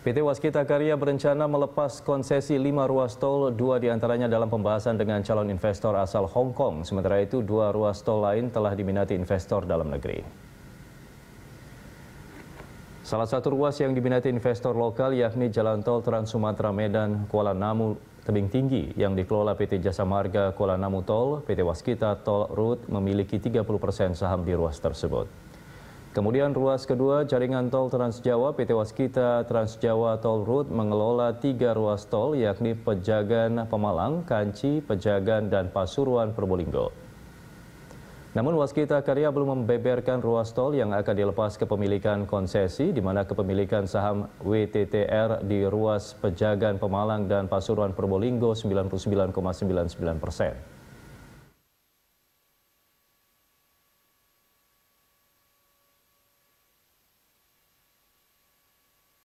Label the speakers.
Speaker 1: PT Waskita Karya berencana melepas konsesi lima ruas tol, dua diantaranya dalam pembahasan dengan calon investor asal Hong Kong. Sementara itu, dua ruas tol lain telah diminati investor dalam negeri. Salah satu ruas yang diminati investor lokal yakni jalan tol Trans Sumatera Medan Kuala Namu Tebing Tinggi yang dikelola PT Jasa Marga Kuala Namu Tol, PT Waskita Tol Road memiliki 30% saham di ruas tersebut. Kemudian ruas kedua jaringan tol Transjawa PT Waskita Transjawa Toll Road mengelola tiga ruas tol yakni Pejagan Pemalang, Kanci, Pejagan, dan Pasuruan Probolinggo. Namun Waskita Karya belum membeberkan ruas tol yang akan dilepas kepemilikan konsesi di mana kepemilikan saham WTTR di ruas Pejagan Pemalang dan Pasuruan Probolinggo 99,99 persen. ,99%.